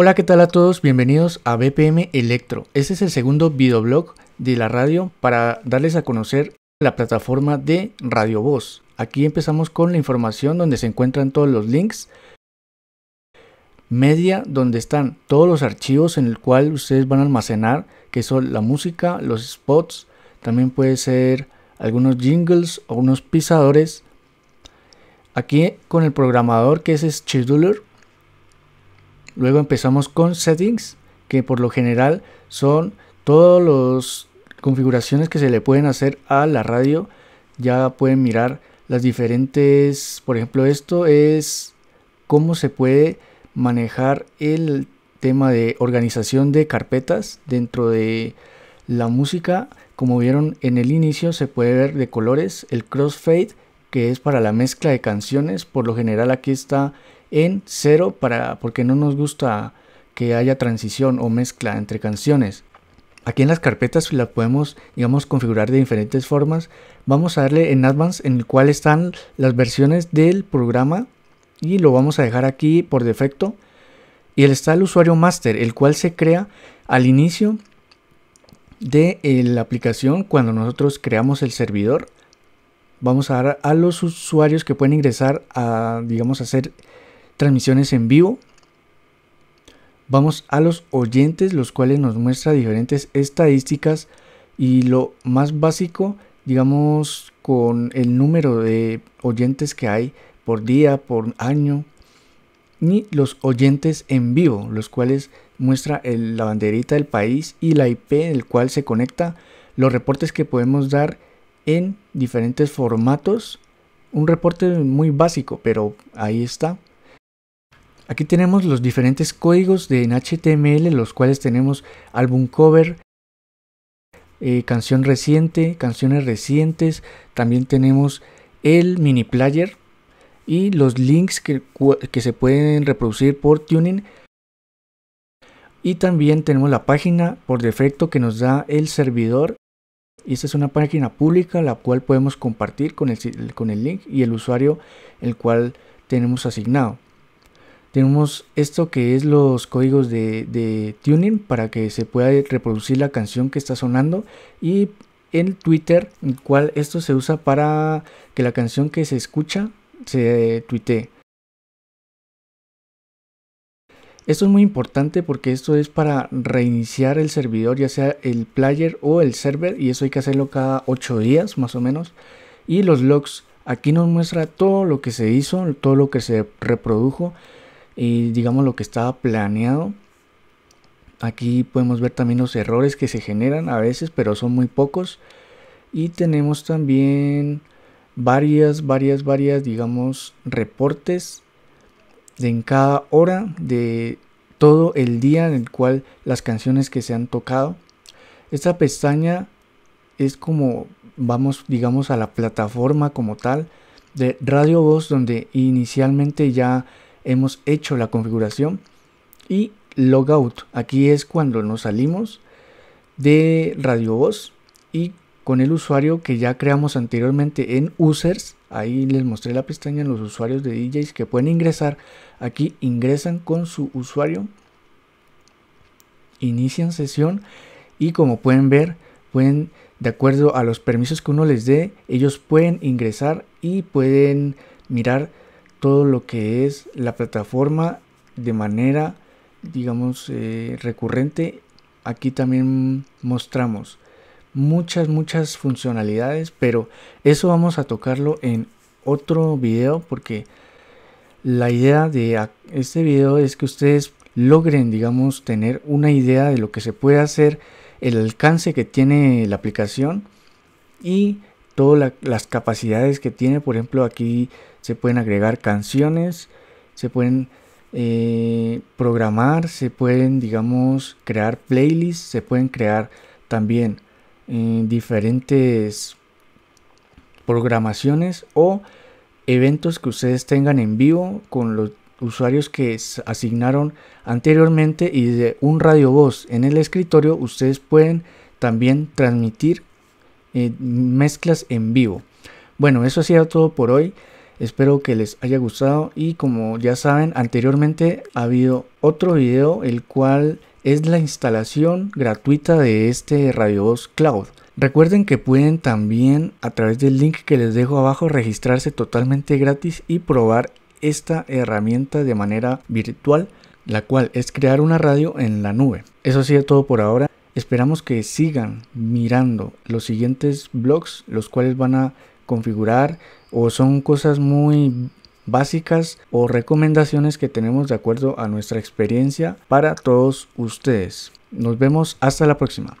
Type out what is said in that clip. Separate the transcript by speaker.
Speaker 1: Hola, ¿qué tal a todos? Bienvenidos a BPM Electro. Este es el segundo videoblog de la radio para darles a conocer la plataforma de Radio Voz. Aquí empezamos con la información donde se encuentran todos los links. Media, donde están todos los archivos en el cual ustedes van a almacenar, que son la música, los spots, también puede ser algunos jingles o unos pisadores. Aquí con el programador que es Scheduler Luego empezamos con settings, que por lo general son todas las configuraciones que se le pueden hacer a la radio. Ya pueden mirar las diferentes, por ejemplo, esto es cómo se puede manejar el tema de organización de carpetas dentro de la música. Como vieron en el inicio se puede ver de colores el crossfade que es para la mezcla de canciones. Por lo general aquí está en cero para, porque no nos gusta que haya transición o mezcla entre canciones. Aquí en las carpetas la podemos, digamos, configurar de diferentes formas. Vamos a darle en Advance en el cual están las versiones del programa y lo vamos a dejar aquí por defecto. Y está el usuario master, el cual se crea al inicio de eh, la aplicación cuando nosotros creamos el servidor vamos a dar a los usuarios que pueden ingresar a, digamos, hacer transmisiones en vivo. Vamos a los oyentes, los cuales nos muestra diferentes estadísticas y lo más básico, digamos, con el número de oyentes que hay por día, por año, ni los oyentes en vivo, los cuales muestra la banderita del país y la IP en el cual se conecta, los reportes que podemos dar en diferentes formatos. Un reporte muy básico, pero ahí está. Aquí tenemos los diferentes códigos de en HTML, los cuales tenemos álbum cover, eh, canción reciente, canciones recientes, también tenemos el mini player y los links que se pueden reproducir por tuning. Y también tenemos la página por defecto que nos da el servidor y esta es una página pública la cual podemos compartir con el, link y el usuario el cual tenemos asignado. Tenemos esto que es los códigos de, tuning para que se pueda reproducir la canción que está sonando y en Twitter, el cual esto se usa para que la canción que se escucha se tuitee. Esto es muy importante porque esto es para reiniciar el servidor, ya sea el player o el server, y eso hay que hacerlo cada 8 días más o menos. Y los logs, aquí nos muestra todo lo que se hizo, todo lo que se reprodujo y digamos lo que estaba planeado. Aquí podemos ver también los errores que se generan a veces, pero son muy pocos. Y tenemos también varias, varias, varias, digamos, reportes de en cada hora, de todo el día en el cual las canciones que se han tocado. Esta pestaña es como, vamos, digamos, a la plataforma como tal de Radio Voz, donde inicialmente ya hemos hecho la configuración. Y Logout, aquí es cuando nos salimos de Radio Voz y con el usuario que ya creamos anteriormente en users. Ahí les mostré la pestaña en los usuarios de DJs que pueden ingresar. Aquí ingresan con su usuario. Inician sesión y como pueden ver, pueden de acuerdo a los permisos que uno les dé, ellos pueden ingresar y pueden mirar todo lo que es la plataforma de manera, digamos, eh, recurrente. Aquí también mostramos muchas, muchas funcionalidades, pero eso vamos a tocarlo en otro video porque la idea de este video es que ustedes logren, digamos, tener una idea de lo que se puede hacer, el alcance que tiene la aplicación y todas las capacidades que tiene. Por ejemplo, aquí se pueden agregar canciones, se pueden eh, programar, se pueden, digamos, crear playlists, se pueden crear también en diferentes programaciones o eventos que ustedes tengan en vivo con los usuarios que asignaron anteriormente y de un radio voz en el escritorio ustedes pueden también transmitir eh, mezclas en vivo bueno eso ha sido todo por hoy espero que les haya gustado y como ya saben anteriormente ha habido otro video el cual es la instalación gratuita de este Radio 2 Cloud. Recuerden que pueden también a través del link que les dejo abajo registrarse totalmente gratis y probar esta herramienta de manera virtual, la cual es crear una radio en la nube. Eso ha sido todo por ahora. Esperamos que sigan mirando los siguientes blogs, los cuales van a configurar o son cosas muy básicas o recomendaciones que tenemos de acuerdo a nuestra experiencia para todos ustedes. Nos vemos hasta la próxima.